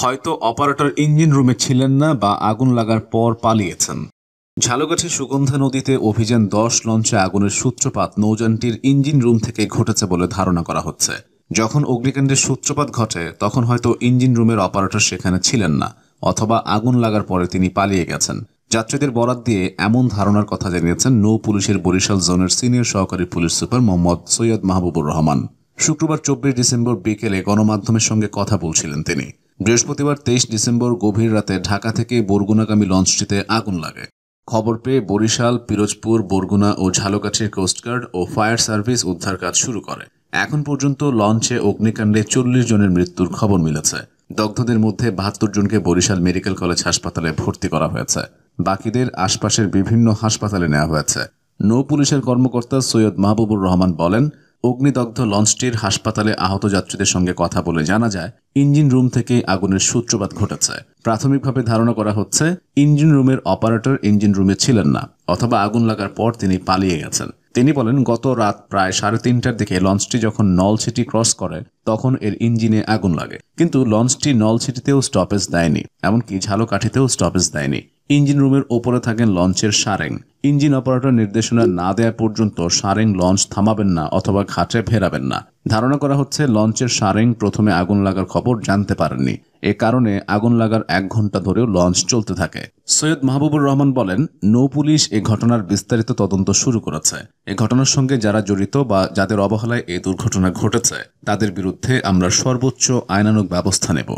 হয়তো operator engine রুমে ছিলেন না বা আগুন লাগার পর পালিয়েছেন ঝালগাছি সুগন্ধা নদীতে অভিযান দশ লঞ্চে আগুনের সূত্রপাত নৌযানটির ইঞ্জিন রুম থেকে ঘটেছে বলে ধারণা করা হচ্ছে যখন অগ্নিকাণ্ডের সূত্রপাত ঘটে তখন হয়তো ইঞ্জিন রুমের অপারেটর সেখানে ছিলেন না অথবা আগুন লাগার পরে তিনি পালিয়ে গেছেন যাত্রীদের বরাত দিয়ে এমন ধারণার কথা জানিয়েছেন নৌ পুলিশের বরিশাল জোনের সিনিয়র সহকারী পুলিশ সুপার মোহাম্মদ সৈয়দ মাহবুবুর রহমান শুক্রবার চব্বিশ ডিসেম্বর বিকেলে গণমাধ্যমের সঙ্গে কথা বলছিলেন তিনি বৃহস্পতিবার তেইশ ডিসেম্বর গভীর রাতে ঢাকা থেকে বরগুনাগামী লঞ্চটিতে আগুন লাগে খবর পেয়ে বরিশাল পিরোজপুর বরগুনা ও ঝালকাঠির কোস্টগার্ড ও ফায়ার সার্ভিস উদ্ধার কাজ শুরু করে এখন পর্যন্ত লঞ্চে অগ্নিকাণ্ডে চল্লিশ জনের মৃত্যুর খবর মিলেছে দগ্ধদের মধ্যে বাহাত্তর জনকে বরিশাল মেডিকেল কলেজ হাসপাতালে ভর্তি করা হয়েছে বাকিদের আশপাশের বিভিন্ন হাসপাতালে নেওয়া হয়েছে নৌ পুলিশের কর্মকর্তা সৈয়দ মাহবুবুর রহমান বলেন অগ্নিদগ্ধ লঞ্চটির হাসপাতালে আহত যাত্রীদের সঙ্গে কথা বলে জানা যায় ইঞ্জিন রুম থেকে আগুনের সূত্রপাত ঘটেছে প্রাথমিকভাবে ধারণা করা হচ্ছে ইঞ্জিন রুমের অপারেটর ইঞ্জিন রুমে ছিলেন না অথবা আগুন লাগার পর তিনি পালিয়ে গেছেন তিনি বলেন গত রাত প্রায় সাড়ে তিনটার দিকে লঞ্চটি যখন নল সিটি ক্রস করে তখন এর ইঞ্জিনে আগুন লাগে কিন্তু লঞ্চটি নল সিটিতেও স্টপেজ দেয়নি এমনকি ঝালকাঠিতেও স্টপেজ দেয়নি ইঞ্জিন রুমের ওপরে থাকেন লঞ্চের সারেং ইঞ্জিন অপারেটর নির্দেশনা না দেয়া পর্যন্ত সারেং লঞ্চ থামাবেন না অথবা ঘাটে ফেরাবেন না ধারণা করা হচ্ছে লঞ্চের সারেং প্রথমে আগুন লাগার খবর জানতে পারেননি এ কারণে আগুন লাগার এক ঘন্টা ধরেও লঞ্চ চলতে থাকে সৈয়দ মাহবুবুর রহমান বলেন নৌপুলিশ এ ঘটনার বিস্তারিত তদন্ত শুরু করেছে এ ঘটনার সঙ্গে যারা জড়িত বা যাদের অবহেলায় এই দুর্ঘটনা ঘটেছে তাদের বিরুদ্ধে আমরা সর্বোচ্চ আইনানুক ব্যবস্থা নেব